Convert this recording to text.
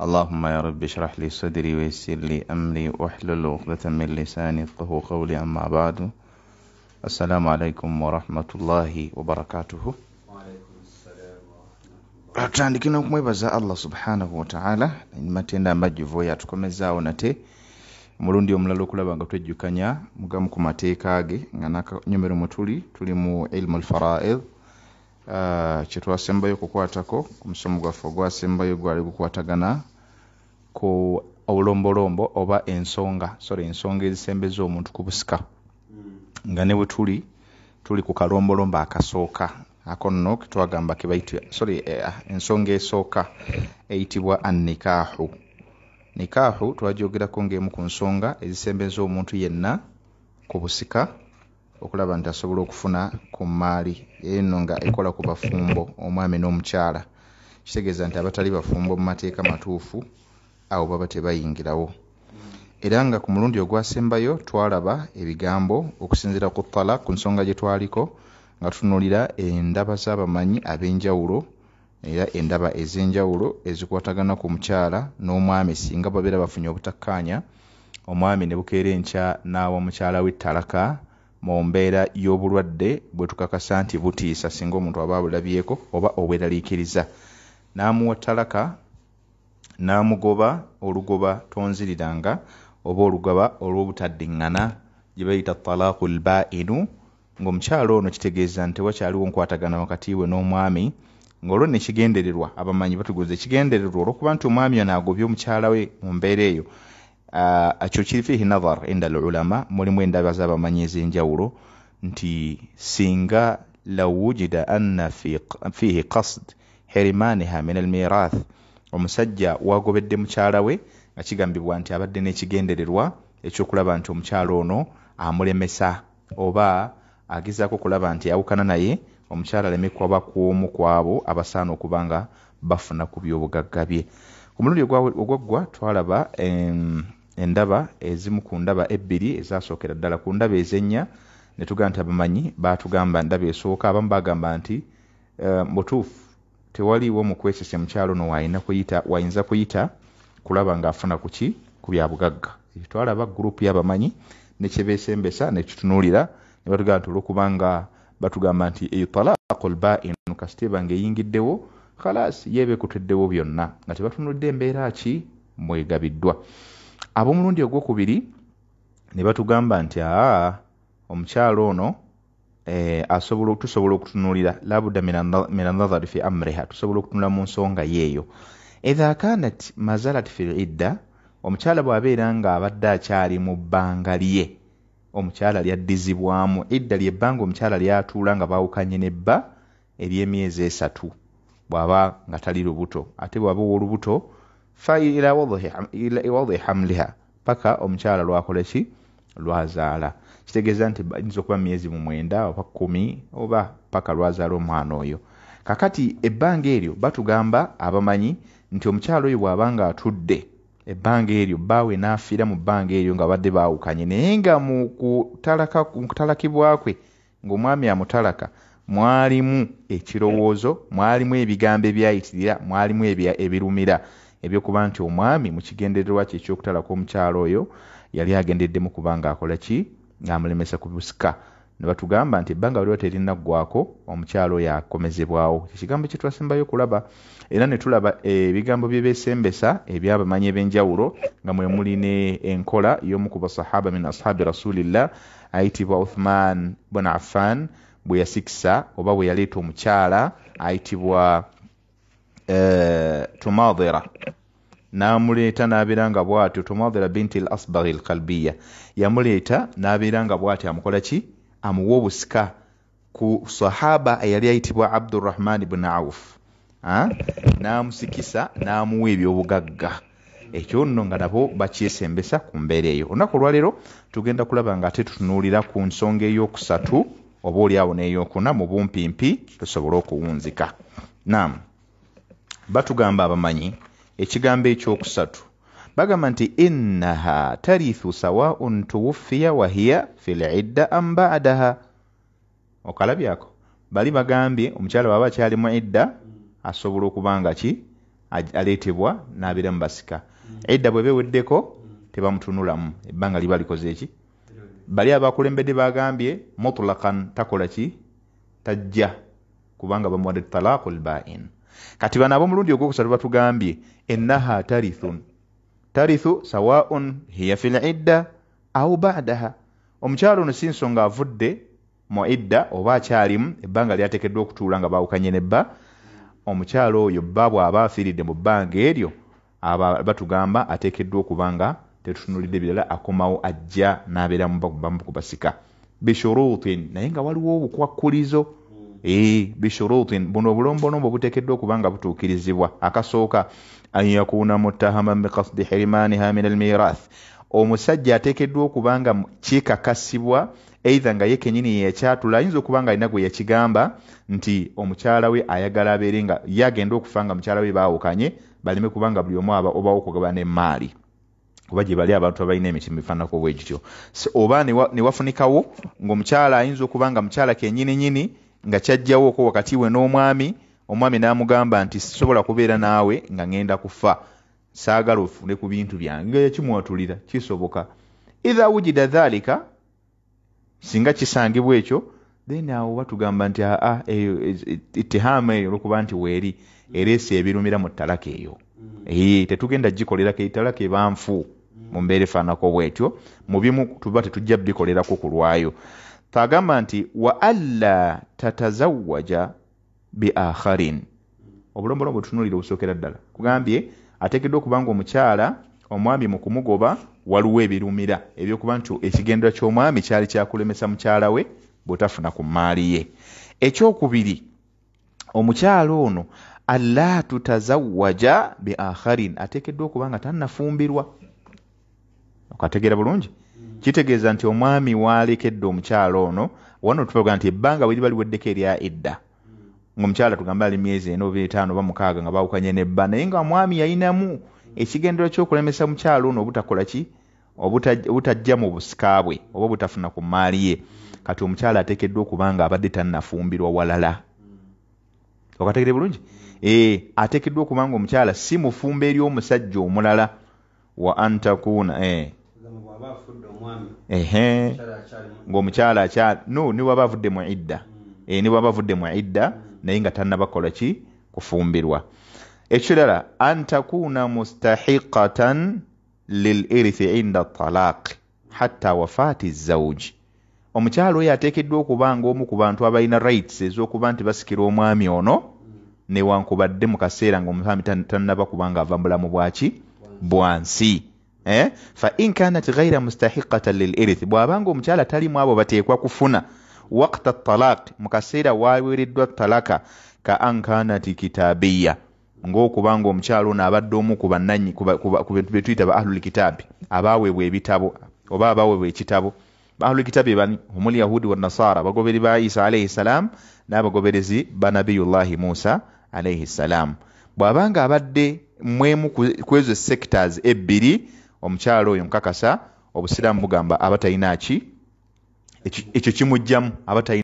اللهم يا رب اشرح لي صدري ويسر لي li واحلل عقدة من لساني يفقهوا قولي qawli بعد السلام عليكم ورحمة الله وبركاته wa barakatuh. atandikina okumwebaza allah subhanahu wataala matenda amagivu yatukomezaawo nate omulundi omulala okulaba nga twejjukanya mugamu ku mateeka ge nga nakanyomero mwe tuli tulimu ilmu lfaraid Ah, kyetwasembayo okukwatako kumusomo gwaffe ogwasembayo gwali gukwatagana ku obulombolombo oba ensonga sorry ensonga ezisembeza omuntu ku busika hmm. nga ne bwetuli tuli ku kalombolombo akasooka akonno ketwagamba kebaitsorry eh, ensonga esooka eyitibwa annikaahu nikaahu twagyogerako ngaemu ku nsonga ezisembeza omuntu yenna ku busika okulaba nti asobola okufuna ku maali eno nga ekola ku bafumbo omwami n'omukyala kitegeeza nti abatali bafumbo mu mateeka matuufu awo baba tebayingirawo era nga ku mulundi ogwasembayo twalaba ebigambo okusinziira ku tala ku nsonga gye twaliko nga tutunulira endaba z'abamanyi ab'enjawulo era endaba ez'enjawulo ezikwatagana ku mukyala n'omwami singa babeera bafunye obutakkaanya omwami ne bukeera enkya n'awa mukyala w'ettalaka mu mbeera y'obulwadde bwe tukakasa nti butiisa singa omuntu aba abulabyeko oba obweraliikiriza n'amuwa talaka n'amugoba olugoba tonziriranga oba olugoba olw'obutaddiŋŋana gye bayita talaaku lbainu ngaomukyalo ono kitegeeza nti tewakyaliwo nkwatagana wakati we n'omwami ngaolwo nekigendererwa abamanyi batugoza ekigendererwa olwokuba nti omwami ono agobye omukyala we mu mbeera eyo ekyo uh, kifihi nahar inda al ulama mulimu endaba zabamanyi ezenjawulo nti singa lawujida anna fihi kasd hirimaniha min almirath omusajja wagobedde mukyala we nga kigambibwa nti abadde n'ekigendererwa ekyokulaba nti omukyala ono amulemesa oba agezaako okulaba nti awukana naye omukyala aleme kwaba kwomu kwabo abasaana okuba nga bafuna ku byobugagga bye omulundi ogwaggwa twalaba eh, endaba ezimu ku ndaba ebbiri ezasookera ddala ku ndaba ezenya netugamba nti abamanyi batugamba ndaba esooka abamu bagamba nti eh, mutuufu tewaliiwo mukwesesa mukyalo no wayinza kuyita kulaba ngaafuna kuki ku byabugagga twalaba gurupu yabamanyi nekyebesembesa nekitunulira nibatugamba nti olwokubanga batugamba nti eutalaqu lbainu kasite bangaeyingiddewo kalas yebekuteddewo byonna nga tebatunulidde embeera ki mwegabiddwa ab'omulundi ogwokubiri ne batugamba nti aa omukyalo ono eh, asobola tusobola okutunulira labudda minanathari fi amriha tusobola okutunula mu nsonga yeeyo eha kanat mazalat fi ridda omukyala bw'abeera ng'abadde akyali mu bbanga lye omukyala lyaddizibwamu idda lyebbanga omukyala lyatuula nga baawukanye nebba eryemyezi esatu bw'aba nga tali lubuto ate bw'aba ow'olubuto fayiraawoddi hamliha paka omukyala lwakola ki lwazaala kitegeeza nti ayinza okuba myezi mu mwenda oba kumi oba paka lwazaala omwana oyo kakati ebbanga eryo batugamba abamanyi nti omukyala oyo bw'aba nga atudde ebbanga eryo baawe n'afiira mu bbanga eryo nga badde baawukanye naye nga mu kutalakibwa kwe ng'omwami amutalaka mwalimu ekirowoozo mwalimu ebigambo ebyayitirira mwalimu ebirumira ebyokuba nti omwami mukigendererwa kye ekyokutalako omukyalo oyo yali agendeddemu kuba ngaakola ki ngaamulemesa ku busika nebatugamba nti ebbanga baliwa terinnaggwako omukyalo oyo akomezebwawo kyekigambo kyetwasembayo okulaba era netulaba eh, ebigambo byebesembesa ebyabamanyi ebyenjawulo nga mwemuli ne enkola yomu ku basahaba min ashabi rasulillah ayitibwa uthman bun affan bwe yasikisa oba bwe yaleeta omukyala ayitibwa Eh, tumadhira namuleeta nabeera nga bwatyo tumadhira binti l asbahi lkalbiya yamuleeta nabeera nga bwatyo amukola ki amuwa obusika ku sahaba eyali ayitibwa abdurahmaan bni auf namusikisa namuwa ebyobugagga ekyo nno nga nabo bakyesembesa ku mbeera eyo olunaku olwaleero tugenda kulaba nga ate tutunuulira ku nsonga eyokusatu oba oliawo neyokuna mu bumpimpi tusobole okuwunzika namu batugamba abamanyi ekigambo ekyokusatu bagamba nti innaha tarithu sawaun tuwuffiya wahiya filidda am badaha okalabyako bali bagambye omukyala waba akyali mu idda asobola okuba nga ki aleetebwa n'abeera mu basika idda bweba eweddeko tebamutunulamu ebbanga liba likoze ki bali abakulembedde bagambye mutlakan takola ki tajja kubanga bamuwadde talaqu lbain kati bano abomulundi ogwokusatu batugambye enaha tarithu tarithu sawaun hiya fi lidda au badaha omukyalo ono si nsonga avudde mu idda oba akyalimu ebbanga lyateekeddwa okutuula nga baawukanye nebba omukyalo oyo bba bw'aba afiiridde mu bbanga eryo aba batugamba ateekeddwa okuba nga tetutunulidde birala akomawo ajja n'abeeramu bakubamu kubasika bishurutin naye nga waliwo obukwakkulizo E, bishuruti buno obulombolombo obuteekeddwa okuba nga butuukirizibwa akasooka an yakuuna mutahaman bikasdi hirimaaniha min almirath omusajja ateekeddwa okuba nga kikakasibwa eitha nga ye kenyini yeyakyatula ayinza okuba nga alina gwe yakigamba nti omukyala we ayagala abeere nga ye agenda okufa nga mukyala we baawukanye baleme kubanga buli omu aba obawo okugabana emaali oba gye bali abantu abalina emiti mubifaanako bwegityo oba ne wafunikawo ngaomukyala ayinza okuba nga mukyala kenyininyini nga kyajjawooko wakati we n'omwami omwami n'amugamba nti sisobola kubeera naawe nga ŋŋenda kufa saagala ofune ku bintu byange nga yakimwatulira kisoboka itha wujida dhalika singa kisangibwa ekyo then awo batugamba nti aa ah, ah, ettehaama eyo olwokuba nti weeri ereesa ebirumira mu ttalaka eyo mm. ee tetugenda gikolerako eitalaka ebanfu mm. mu mbeera efaanako bwetyo mu bimu tuba tetujja bikolerako kulwayo kagamba nti wa alla tatazawaja biakharin obulombolo butunulire obusookera ddala kugambye ateekeddwa okuba nga omukyala omwami mu kumugoba waliwo ebirumira ebyokuba nti ekigendera ky'omwami kyali kyakulemesa mukyala we bwetafuna ku maali ye ekyokubiri omukyala ono alla tutazawaja biakharin ateekeddwa okuba nga tannafumbirwa okategeera bulungi kitegeeza nti omwami waalekedde omukyala ono wano tuvaga nti ebbanga bwe libali weddeko erya edda ngaomukyala tugambe ali myezi ena oba etaano oba mukaaga nga baawukanye nebba naye nga omwami yayinamu ekigendero ky'okulemesa mukyala ono obutakola ki obutajja mu busika bwe oba obutafuna ku maali ye kati omukyala ateekeddwa okuba nga abadde tannafumbirwa walala okategere bulungi eh, ateekeddwa okuba nga omukyala si mufumba eri omusajja omulala wa antakuuna eh. ehe ngaomukyala akyala no niwaba avudde mu idda mm. eh, niwaba avudde mu idda mm. naye nga tannabakola ki kufumbirwa ekirala antakuuna mustahiqatan lil irithi inda talaqi hatta wafaati zauji omukyala oyo ateekeddwa okuba ngaomu ku bantu abalina rights ez'okuba nti basikira omwami ono mm. newankubadde mu kaseera ngaomusami tannabakuba ng'ava mbulamu bwaki bwansi Eh? fa inkanat ghaira mustahikatan lil irithi bw'abanga omukyala talimu abo bateekwa kufuna wakta talaq mu kaseera waweereddwa talaka ka ankanati kitabiya ngaokuba nga omukyala ono abadde omu ku bintu byetuyita ba ahlulkitabi abaweebwa ebitabo oba abaweebwa ekitabo ahlulkitabi bani omuli yahudi wanasara abagoberi ba isa alaihi ssalaam n'abagoberezi ba nabiyullahi musa alaihi ssalaamu bw'abanga abadde mwemu ku ezo sectors ebbiri omukyala oyo nkakasa obusiraamu bugamba abatalinaki ekyo kimugjamu abatalina